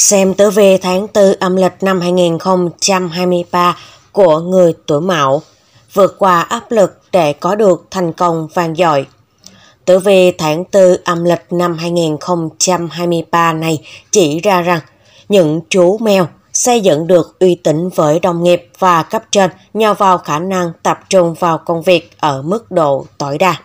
xem tử vi tháng 4 âm lịch năm 2023 của người tuổi mão, vượt qua áp lực để có được thành công vang dội. Tử vi tháng 4 âm lịch năm 2023 này chỉ ra rằng những chú mèo xây dựng được uy tín với đồng nghiệp và cấp trên nhờ vào khả năng tập trung vào công việc ở mức độ tối đa.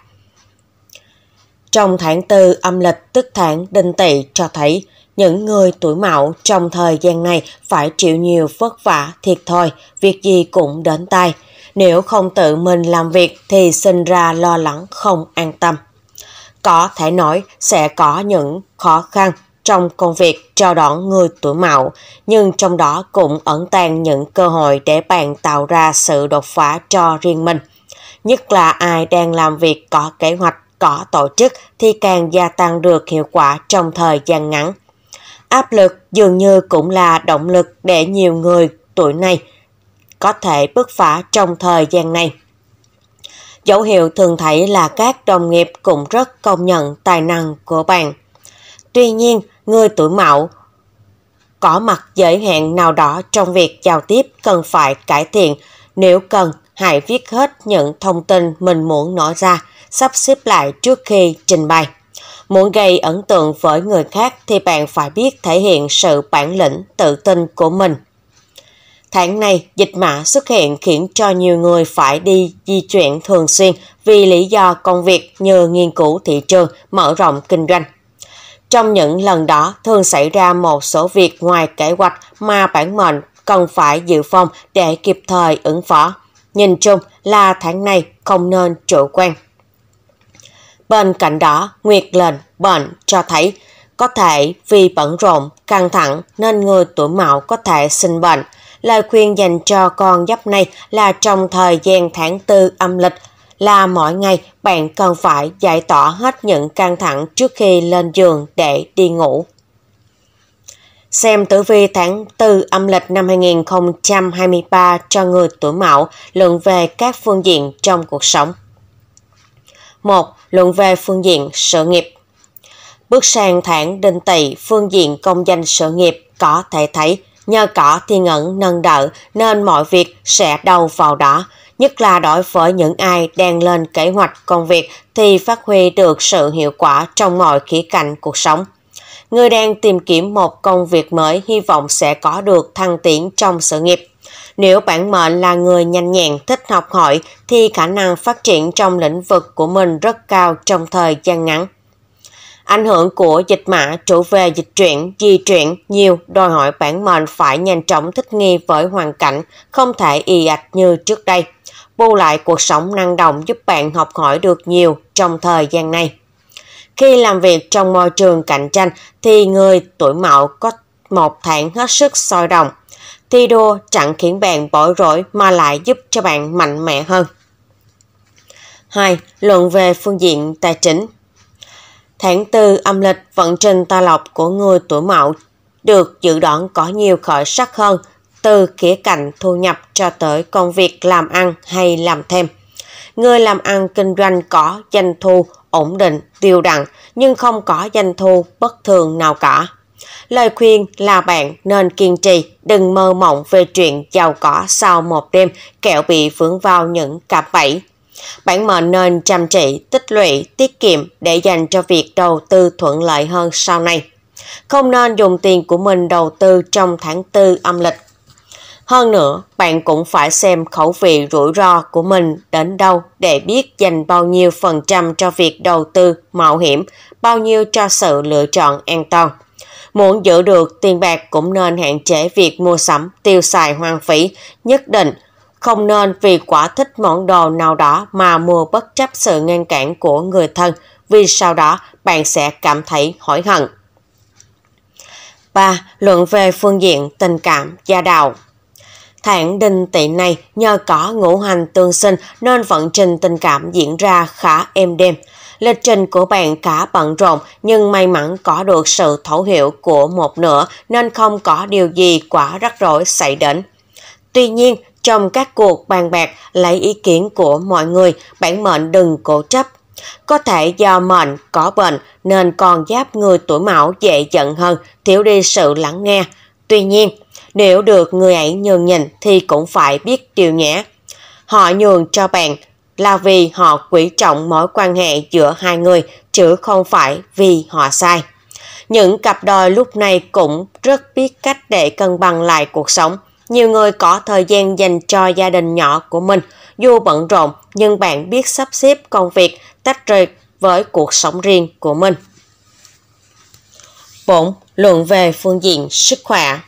Trong tháng 4 âm lịch tức tháng đinh tỵ cho thấy những người tuổi mạo trong thời gian này phải chịu nhiều vất vả thiệt thòi, việc gì cũng đến tay. Nếu không tự mình làm việc thì sinh ra lo lắng không an tâm. Có thể nói sẽ có những khó khăn trong công việc trao đón người tuổi mạo, nhưng trong đó cũng ẩn tàng những cơ hội để bạn tạo ra sự đột phá cho riêng mình. Nhất là ai đang làm việc có kế hoạch, có tổ chức thì càng gia tăng được hiệu quả trong thời gian ngắn. Áp lực dường như cũng là động lực để nhiều người tuổi này có thể bứt phá trong thời gian này. Dấu hiệu thường thấy là các đồng nghiệp cũng rất công nhận tài năng của bạn. Tuy nhiên, người tuổi mão có mặt giới hạn nào đó trong việc giao tiếp cần phải cải thiện. Nếu cần, hãy viết hết những thông tin mình muốn nói ra, sắp xếp lại trước khi trình bày. Muốn gây ấn tượng với người khác thì bạn phải biết thể hiện sự bản lĩnh, tự tin của mình. Tháng này, dịch mã xuất hiện khiến cho nhiều người phải đi di chuyển thường xuyên vì lý do công việc như nghiên cứu thị trường, mở rộng kinh doanh. Trong những lần đó, thường xảy ra một số việc ngoài kế hoạch mà bản mệnh cần phải dự phòng để kịp thời ứng phó. Nhìn chung là tháng này không nên chủ quan. Bên cạnh đó, Nguyệt lệnh bệnh cho thấy có thể vì bận rộn, căng thẳng nên người tuổi mão có thể sinh bệnh. Lời khuyên dành cho con giáp này là trong thời gian tháng tư âm lịch là mỗi ngày bạn cần phải giải tỏa hết những căng thẳng trước khi lên giường để đi ngủ. Xem tử vi tháng 4 âm lịch năm 2023 cho người tuổi mão luận về các phương diện trong cuộc sống. 1 luận về phương diện sự nghiệp. Bước sang tháng đinh tỵ, phương diện công danh sự nghiệp có thể thấy nhờ cỏ thiên ẩn nâng đỡ nên mọi việc sẽ đầu vào đó. Nhất là đối với những ai đang lên kế hoạch công việc thì phát huy được sự hiệu quả trong mọi khía cạnh cuộc sống. Người đang tìm kiếm một công việc mới hy vọng sẽ có được thăng tiến trong sự nghiệp nếu bạn mệnh là người nhanh nhẹn thích học hỏi thì khả năng phát triển trong lĩnh vực của mình rất cao trong thời gian ngắn. Ảnh hưởng của dịch mã chủ về dịch chuyển, di chuyển nhiều đòi hỏi bản mệnh phải nhanh chóng thích nghi với hoàn cảnh, không thể y ạch như trước đây. Bù lại cuộc sống năng động giúp bạn học hỏi được nhiều trong thời gian này. Khi làm việc trong môi trường cạnh tranh thì người tuổi mậu có một tháng hết sức sôi động, thi đua chặn khiến bạn bội rỗi mà lại giúp cho bạn mạnh mẽ hơn. 2. Luận về phương diện tài chính Tháng 4 âm lịch vận trình tài lộc của người tuổi mậu được dự đoán có nhiều khởi sắc hơn từ khía cạnh thu nhập cho tới công việc làm ăn hay làm thêm. Người làm ăn kinh doanh có doanh thu ổn định, tiêu đặn nhưng không có doanh thu bất thường nào cả. Lời khuyên là bạn nên kiên trì, đừng mơ mộng về chuyện giàu có sau một đêm kẹo bị vướng vào những cạm bẫy. Bạn mệnh nên chăm chỉ, tích lũy, tiết kiệm để dành cho việc đầu tư thuận lợi hơn sau này. Không nên dùng tiền của mình đầu tư trong tháng 4 âm lịch. Hơn nữa, bạn cũng phải xem khẩu vị rủi ro của mình đến đâu để biết dành bao nhiêu phần trăm cho việc đầu tư mạo hiểm, bao nhiêu cho sự lựa chọn an toàn. Muốn giữ được tiền bạc cũng nên hạn chế việc mua sắm, tiêu xài hoang phí, nhất định không nên vì quả thích món đồ nào đó mà mua bất chấp sự ngăn cản của người thân, vì sau đó bạn sẽ cảm thấy hối hận. 3. Luận về phương diện tình cảm, gia đạo Tháng đình tỵ này nhờ có ngũ hành tương sinh nên vận trình tình cảm diễn ra khá êm đềm. Lịch trình của bạn khá bận rộn nhưng may mắn có được sự thấu hiểu của một nửa nên không có điều gì quá rắc rối xảy đến. Tuy nhiên, trong các cuộc bàn bạc lấy ý kiến của mọi người, bản mệnh đừng cố chấp. Có thể do mệnh có bệnh nên còn giáp người tuổi mão dễ giận hơn, thiếu đi sự lắng nghe. Tuy nhiên, nếu được người ấy nhường nhìn thì cũng phải biết điều nhé. Họ nhường cho bạn, là vì họ quý trọng mối quan hệ giữa hai người chứ không phải vì họ sai. Những cặp đôi lúc này cũng rất biết cách để cân bằng lại cuộc sống. Nhiều người có thời gian dành cho gia đình nhỏ của mình. Dù bận rộn nhưng bạn biết sắp xếp công việc tách rời với cuộc sống riêng của mình. 4. Luận về phương diện sức khỏe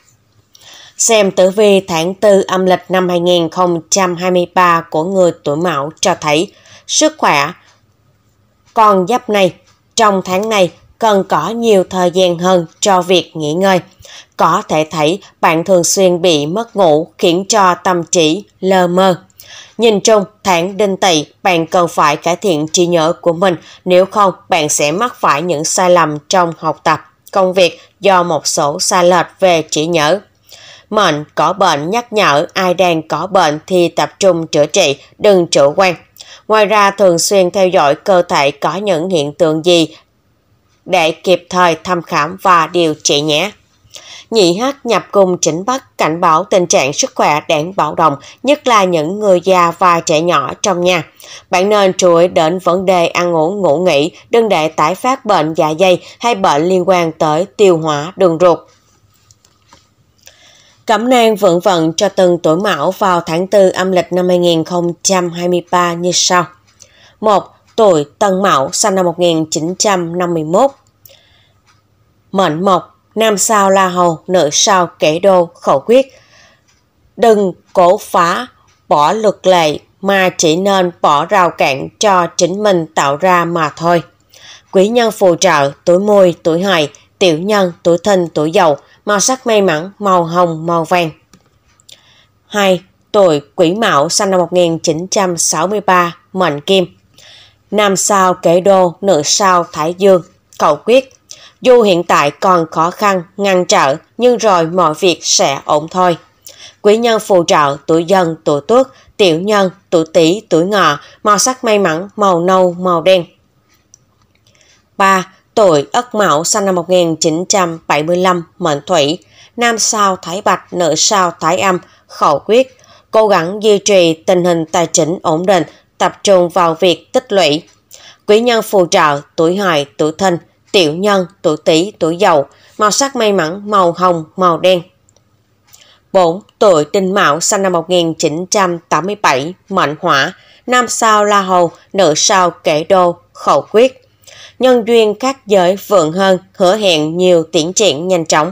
Xem tử vi tháng 4 âm lịch năm 2023 của người tuổi mão cho thấy sức khỏe. Con giáp này, trong tháng này cần có nhiều thời gian hơn cho việc nghỉ ngơi. Có thể thấy bạn thường xuyên bị mất ngủ khiến cho tâm trí lơ mơ. Nhìn chung, tháng đinh tỵ bạn cần phải cải thiện trí nhớ của mình, nếu không bạn sẽ mắc phải những sai lầm trong học tập, công việc do một số sai lệch về trí nhớ. Mệnh có bệnh nhắc nhở ai đang có bệnh thì tập trung chữa trị, đừng chủ quan. Ngoài ra thường xuyên theo dõi cơ thể có những hiện tượng gì để kịp thời thăm khám và điều trị nhé. Nhị hắc nhập cung chỉnh bắc cảnh báo tình trạng sức khỏe đáng báo động, nhất là những người già và trẻ nhỏ trong nhà. Bạn nên chú ý đến vấn đề ăn uống ngủ nghỉ, đừng để tái phát bệnh dạ dày hay bệnh liên quan tới tiêu hóa đường ruột. Cẩm nang vượng vận cho từng tuổi mão vào tháng 4 âm lịch năm 2023 như sau. 1. Tuổi Tân Mão sinh năm 1951 Mệnh Mộc, Nam sao La Hầu, Nữ sao Kẻ Đô, Khẩu Quyết Đừng cổ phá, bỏ luật lệ mà chỉ nên bỏ rào cản cho chính mình tạo ra mà thôi. Quý nhân phù trợ, tuổi mùi, tuổi hợi, tiểu nhân, tuổi thân tuổi dậu màu sắc may mắn màu hồng, màu vàng. 2. Tuổi Quỷ Mão sinh năm 1963, mệnh Kim. Nam sao Kể Đô, nữ sao Thái Dương, cầu quyết. Dù hiện tại còn khó khăn, ngăn trở, nhưng rồi mọi việc sẽ ổn thôi. Quý nhân phù trợ tuổi dần, tuổi tuất, tiểu nhân, tuổi tỷ tuổi ngọ, màu sắc may mắn, màu nâu, màu đen. 3. Tuổi Ất Mão sinh năm 1975, mệnh thủy, nam sao thái bạch, nữ sao thái âm, khẩu quyết. Cố gắng duy trì tình hình tài chính ổn định, tập trung vào việc tích lũy. Quý nhân phù trợ, tuổi hài tuổi thân tiểu nhân, tuổi tỵ, tuổi dậu, màu sắc may mắn màu hồng, màu đen. 4. Tuổi Đinh Mão sinh năm 1987, mệnh hỏa, nam sao La Hầu, nữ sao Kẻ Đô, khẩu quyết nhân duyên các giới vượng hơn, hứa hẹn nhiều tiến triển nhanh chóng.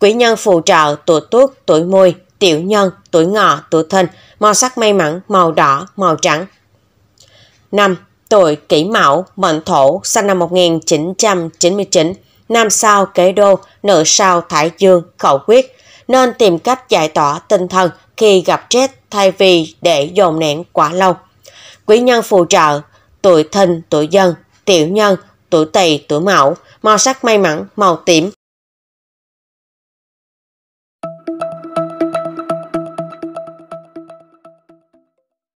Quý nhân phù trợ tuổi tuất, tuổi mùi, tiểu nhân, tuổi ngọ, tuổi thân màu sắc may mắn, màu đỏ, màu trắng. 5. Tuổi kỷ mão, mệnh thổ, sinh năm 1999, nam sao kế đô, nữ sao thái dương, khẩu quyết, nên tìm cách giải tỏa tinh thần khi gặp chết thay vì để dồn nén quá lâu. Quý nhân phù trợ, tuổi thìn, tuổi dân, tiểu nhân, tuổi tỵ, tuổi mão, màu sắc may mắn, màu tím,